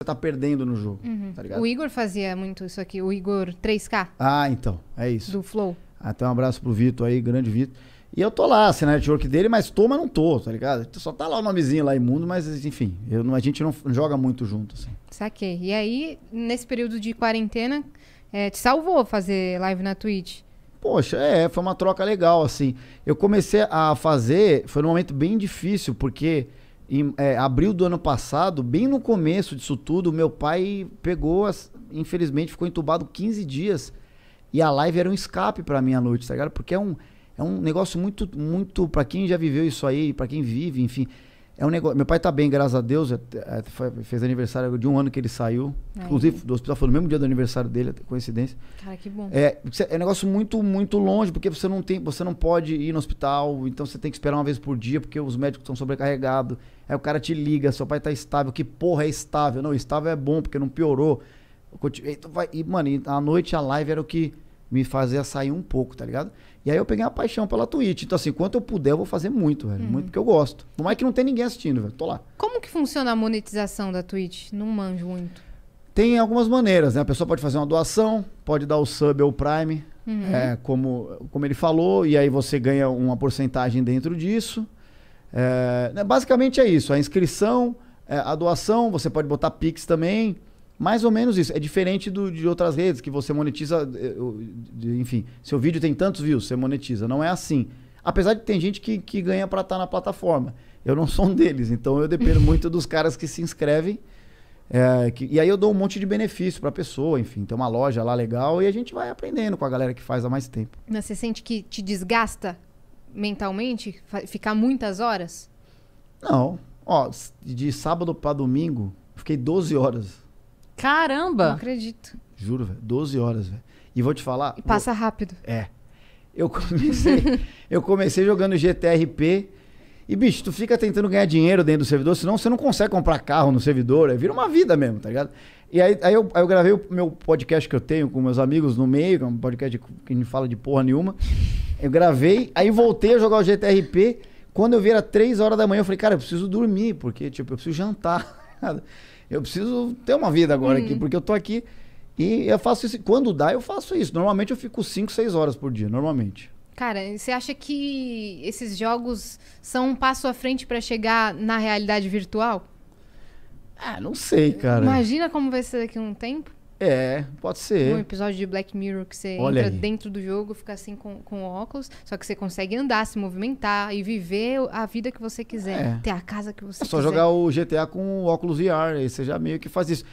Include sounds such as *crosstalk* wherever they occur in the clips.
você tá perdendo no jogo, uhum. tá ligado? O Igor fazia muito isso aqui, o Igor 3K. Ah, então, é isso. Do Flow. Até ah, então um abraço pro Vitor aí, grande Vitor. E eu tô lá, assim, na network dele, mas tô, mas não tô, tá ligado? Só tá lá o nomezinho lá imundo, mas enfim, eu, a gente não joga muito junto, assim. Saquei. E aí, nesse período de quarentena, é, te salvou fazer live na Twitch? Poxa, é, foi uma troca legal, assim. Eu comecei a fazer, foi num momento bem difícil, porque em é, abril do ano passado, bem no começo disso tudo, meu pai pegou, as, infelizmente ficou entubado 15 dias. E a live era um escape para mim à noite, tá ligado? Porque é um, é um negócio muito, muito. para quem já viveu isso aí, para quem vive, enfim. É um negócio. Meu pai tá bem, graças a Deus. É, é, fez aniversário de um ano que ele saiu. Aí. Inclusive, do hospital foi no mesmo dia do aniversário dele, coincidência. Cara, que bom. É, é um negócio muito, muito longe, porque você não tem, você não pode ir no hospital, então você tem que esperar uma vez por dia, porque os médicos estão sobrecarregados. Aí o cara te liga, seu pai tá estável. Que porra é estável? Não, estável é bom, porque não piorou. Continuo, e, mano, à noite a live era o que me fazia sair um pouco, tá ligado? E aí eu peguei uma paixão pela Twitch. Então, assim, quanto eu puder, eu vou fazer muito, velho. Uhum. Muito porque eu gosto. Por mais que não tem ninguém assistindo, velho. Tô lá. Como que funciona a monetização da Twitch? Não manjo muito. Tem algumas maneiras, né? A pessoa pode fazer uma doação, pode dar o sub ou o Prime, uhum. é, como, como ele falou, e aí você ganha uma porcentagem dentro disso. É, né, basicamente é isso. A inscrição, é, a doação, você pode botar Pix também. Mais ou menos isso. É diferente do, de outras redes que você monetiza, eh, enfim, seu vídeo tem tantos views, você monetiza. Não é assim. Apesar de ter gente que, que ganha para estar tá na plataforma. Eu não sou um deles, então eu dependo muito dos caras que se inscrevem. É, que, e aí eu dou um monte de benefício para a pessoa, enfim, tem uma loja lá legal e a gente vai aprendendo com a galera que faz há mais tempo. Mas você sente que te desgasta mentalmente ficar muitas horas? Não. Ó, de sábado para domingo, fiquei 12 horas Caramba! Não acredito. Juro, velho. 12 horas, velho. E vou te falar. E passa vou... rápido. É. Eu comecei, *laughs* eu comecei jogando GTRP. E, bicho, tu fica tentando ganhar dinheiro dentro do servidor, senão você não consegue comprar carro no servidor. É, vira uma vida mesmo, tá ligado? E aí, aí, eu, aí eu gravei o meu podcast que eu tenho com meus amigos no meio, que é um podcast que não fala de porra nenhuma. Eu gravei, aí voltei a jogar o GTRP. Quando eu vi era 3 horas da manhã, eu falei, cara, eu preciso dormir, porque, tipo, eu preciso jantar. *laughs* Eu preciso ter uma vida agora aqui, uhum. porque eu tô aqui e eu faço isso. Quando dá, eu faço isso. Normalmente eu fico 5, 6 horas por dia, normalmente. Cara, você acha que esses jogos são um passo à frente para chegar na realidade virtual? Ah, não sei, cara. Imagina como vai ser daqui a um tempo. É, pode ser. Um episódio de Black Mirror que você Olha entra aí. dentro do jogo, fica assim com, com óculos, só que você consegue andar, se movimentar e viver a vida que você quiser, é. ter a casa que você é só quiser. Só jogar o GTA com óculos VR, aí você já meio que faz isso.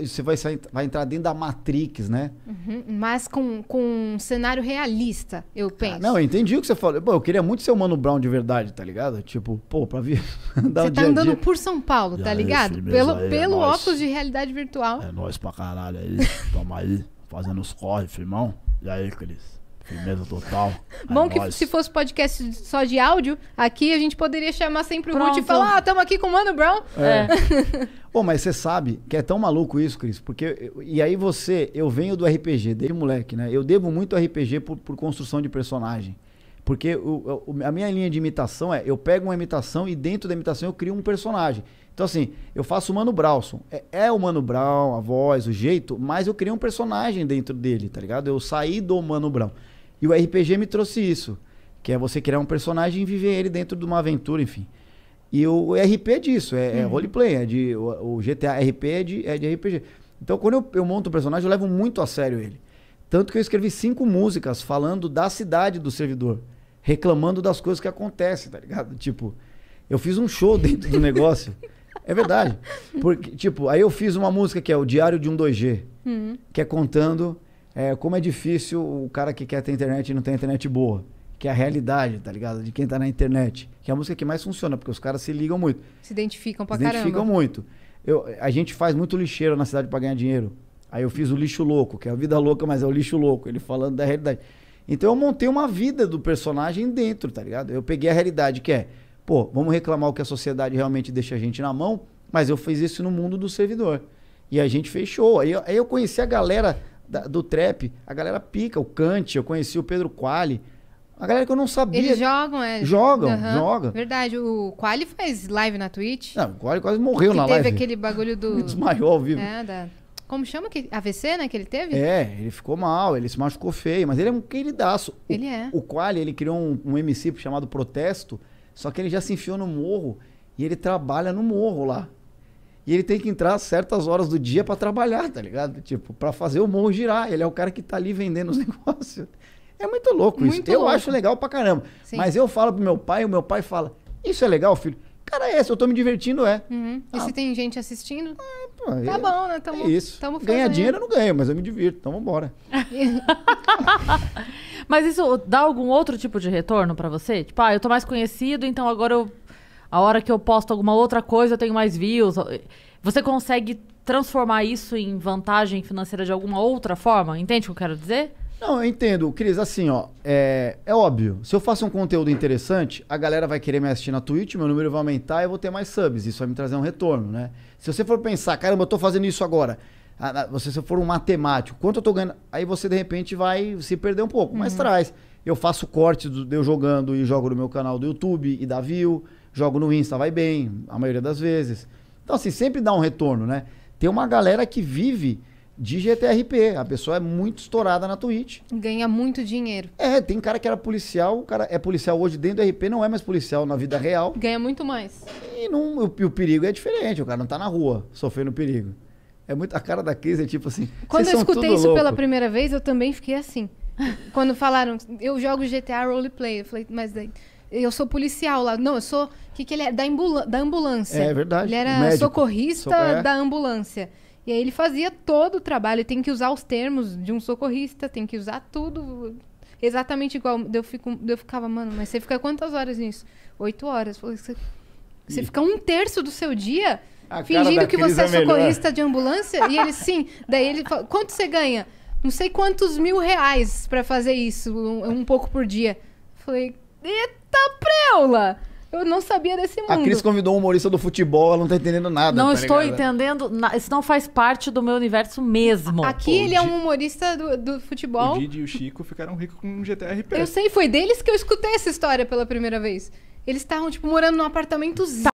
Você vai, sair, vai entrar dentro da Matrix, né? Uhum, mas com, com um cenário realista, eu penso. Ah, não, eu entendi o que você falou. Pô, eu queria muito ser o Mano Brown de verdade, tá ligado? Tipo, pô, pra vir. *laughs* Dar você um tá dia andando dia. por São Paulo, tá ligado? pelo aí, é pelo é óculos de realidade virtual. É nóis pra caralho aí. toma aí, fazendo os corre, firmão. E aí, Cris? Firmeza total. *laughs* Bom é que se fosse podcast só de áudio, aqui a gente poderia chamar sempre o Ruth e falar, ah, estamos aqui com o Mano Brown. É. é. *laughs* Pô, mas você sabe que é tão maluco isso, Cris, porque... E aí você, eu venho do RPG, desde moleque, né? Eu devo muito RPG por, por construção de personagem. Porque o, o, a minha linha de imitação é, eu pego uma imitação e dentro da imitação eu crio um personagem. Então, assim, eu faço o Mano Brownson. É, é, o Mano Brown, a voz, o jeito, mas eu criei um personagem dentro dele, tá ligado? Eu saí do Mano Brown. E o RPG me trouxe isso, que é você criar um personagem e viver ele dentro de uma aventura, enfim. E o, o RP é disso, é, é uhum. é roleplay, é de, o, o GTA RP é de, é de RPG. Então, quando eu, eu monto o um personagem, eu levo muito a sério ele. Tanto que eu escrevi cinco músicas falando da cidade do servidor, reclamando das coisas que acontecem, tá ligado? Tipo, eu fiz um show dentro do *laughs* negócio. É verdade. Porque, tipo, aí eu fiz uma música que é o Diário de um 2G, uhum. que é contando é, como é difícil o cara que quer ter internet e não tem internet boa. Que é a realidade, tá ligado? De quem tá na internet. Que é a música que mais funciona, porque os caras se ligam muito. Se identificam pra se caramba. Se identificam muito. Eu, a gente faz muito lixeiro na cidade para ganhar dinheiro. Aí eu fiz o lixo louco, que é a vida louca, mas é o lixo louco, ele falando da realidade. Então eu montei uma vida do personagem dentro, tá ligado? Eu peguei a realidade que é Pô, vamos reclamar o que a sociedade realmente deixa a gente na mão, mas eu fiz isso no mundo do servidor. E a gente fechou. Aí eu, aí eu conheci a galera da, do trap, a galera pica, o Kant, eu conheci o Pedro Quali. A galera que eu não sabia. Eles jogam, é? Jogam, uhum. jogam. Verdade, o Quali faz live na Twitch. Não, o Quali quase morreu que na teve live. Teve aquele bagulho do. *laughs* Desmaiou ao vivo. É, da... Como chama? Que... AVC, né? Que ele teve? É, ele ficou mal, ele se machucou feio, mas ele é um queridaço. O, ele é. O Quali, ele criou um, um MC chamado Protesto só que ele já se enfiou no morro e ele trabalha no morro lá. E ele tem que entrar certas horas do dia para trabalhar, tá ligado? Tipo, para fazer o morro girar. Ele é o cara que tá ali vendendo os *laughs* negócios. É muito louco muito isso. Louco. Eu acho legal pra caramba. Sim. Mas eu falo pro meu pai, o meu pai fala: Isso é legal, filho? Cara, é, se eu tô me divertindo, é. Uhum. Ah, e se tem gente assistindo? É, pô, é tá é, bom, né? Tamo, é isso. Tamo Ganhar dinheiro eu não ganho, mas eu me divirto. Então vambora. *laughs* Mas isso dá algum outro tipo de retorno para você? Tipo, ah, eu tô mais conhecido, então agora eu. A hora que eu posto alguma outra coisa, eu tenho mais views. Você consegue transformar isso em vantagem financeira de alguma outra forma? Entende o que eu quero dizer? Não, eu entendo. Cris, assim, ó, é, é óbvio. Se eu faço um conteúdo interessante, a galera vai querer me assistir na Twitch, meu número vai aumentar e eu vou ter mais subs. Isso vai me trazer um retorno, né? Se você for pensar, caramba, eu tô fazendo isso agora ah, ah, você, se for um matemático, quanto eu tô ganhando? Aí você, de repente, vai se perder um pouco, uhum. mas traz. Eu faço corte do, de eu jogando e jogo no meu canal do YouTube e dá view. Jogo no Insta, vai bem, a maioria das vezes. Então, assim, sempre dá um retorno, né? Tem uma galera que vive de GTRP. A pessoa é muito estourada na Twitch. Ganha muito dinheiro. É, tem cara que era policial, o cara é policial hoje dentro do RP, não é mais policial na vida real. Ganha muito mais. E, não, o, o perigo é diferente, o cara não tá na rua sofrendo perigo. É muito a cara da Cris, é tipo assim. Quando eu escutei isso louco. pela primeira vez, eu também fiquei assim. Quando falaram, eu jogo GTA roleplay, eu falei, mas daí, eu sou policial lá. Não, eu sou. O que, que ele é? Da, da ambulância. É verdade. Ele era socorrista é. da ambulância. E aí ele fazia todo o trabalho, tem que usar os termos de um socorrista, tem que usar tudo exatamente igual. Eu, fico, eu ficava, mano, mas você fica quantas horas nisso? Oito horas. Você, você fica um terço do seu dia a Fingindo que você é, é socorrista de ambulância? E ele, sim. Daí ele fala, quanto você ganha? Não sei quantos mil reais para fazer isso, um, um, pouco por dia. Falei, eita preula! Eu não sabia desse mundo. A Cris convidou um humorista do futebol, ela não tá entendendo nada. Não tá estou ligado? entendendo, na, isso não faz parte do meu universo mesmo. Aqui ele é um humorista do, do futebol. O Didi e o Chico ficaram ricos com um GTRP. Eu sei, foi deles que eu escutei essa história pela primeira vez. Eles estavam, tipo, morando num apartamento Tá.